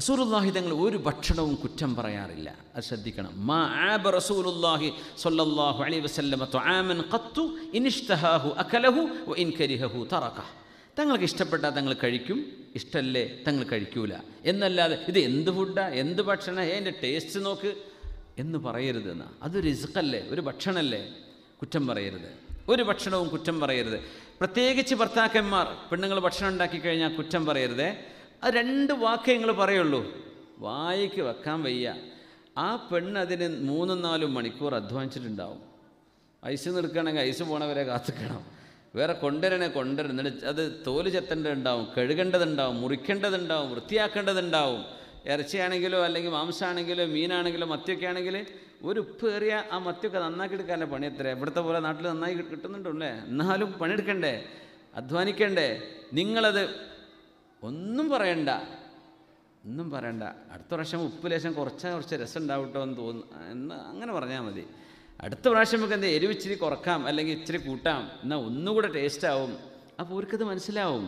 റസൂലുല്ലാഹി തങ്ങൾ ഒരു ഭക്ഷണവും കുറ്റം പറയാറില്ല അത് ശ്രദ്ധിക്കണം മാ ആബ റസൂലുല്ലാഹി സല്ലല്ലാഹു അലൈഹി വസല്ലമ തുആമൻ ഖത്തു ഇനിഷ്തഹാഹു അകലഹു വ ഇൻ കരിഹഹു തറക തങ്ങൾക്ക് ഇഷ്ടപ്പെട്ടാൽ തങ്ങൾ കഴിക്കും ഇഷ്ടമല്ലേ തങ്ങൾ കഴിക്കൂല എന്നല്ലാതെ ഇത് എന്ത് ഫുഡാ എന്ത് ഭക്ഷണം എൻ്റെ ടേസ്റ്റ് നോക്ക് എന്ന് പറയരുത് പറയരുതെന്ന് അതൊരു റിസ്ക്കല്ലേ ഒരു ഭക്ഷണമല്ലേ കുറ്റം പറയരുത് ഒരു ഭക്ഷണവും കുറ്റം പറയരുത് പ്രത്യേകിച്ച് ഭർത്താക്കന്മാർ പെണ്ണുങ്ങൾ ഭക്ഷണം ഉണ്ടാക്കി കഴിഞ്ഞാൽ കുറ്റം പറയരുതേ അത് രണ്ട് വാക്കേ നിങ്ങൾ പറയുള്ളൂ വായിക്ക് വെക്കാൻ വയ്യ ആ പെണ്ണ് അതിന് മൂന്നും നാലും മണിക്കൂർ അധ്വാനിച്ചിട്ടുണ്ടാവും ഐസ് നിൽക്കണമെങ്കിൽ ഐസ് പോണവരെ കാത്തിക്കണം വേറെ കൊണ്ടുവരണേ കൊണ്ടുവരണം എന്നിട്ട് അത് തോല് ചെത്തേണ്ടതുണ്ടാവും കഴുകേണ്ടതുണ്ടാവും മുറിക്കേണ്ടതുണ്ടാവും വൃത്തിയാക്കേണ്ടതുണ്ടാവും ഇറച്ചിയാണെങ്കിലോ അല്ലെങ്കിൽ മാംസമാണെങ്കിലോ മീനാണെങ്കിലോ മത്തിയൊക്കെ ആണെങ്കിൽ ഒരു ഉപ്പേറിയ ആ മത്തിയൊക്കെ നന്നാക്കി എടുക്കാനല്ലേ പണി എത്ര ഇവിടുത്തെ പോലെ നാട്ടിൽ നന്നായി കിട്ടുന്നുണ്ടല്ലേ എന്നാലും പണിയെടുക്കണ്ടേ അധ്വാനിക്കണ്ടേ നിങ്ങളത് ഒന്നും പറയണ്ട ഒന്നും പറയണ്ട അടുത്ത പ്രാവശ്യം ഉപ്പ് ലേശം കുറച്ച കുറച്ച് രസം ഉണ്ടാവട്ടോ എന്ന് തോന്നുന്നു എന്ന് അങ്ങനെ പറഞ്ഞാൽ മതി അടുത്ത പ്രാവശ്യം നമുക്ക് എന്താ എരിവ് ഇച്ചിരി കുറക്കാം അല്ലെങ്കിൽ ഇച്ചിരി കൂട്ടാം എന്നാൽ ഒന്നുകൂടെ ടേസ്റ്റ് ആവും അപ്പോൾ അവർക്കത് മനസ്സിലാവും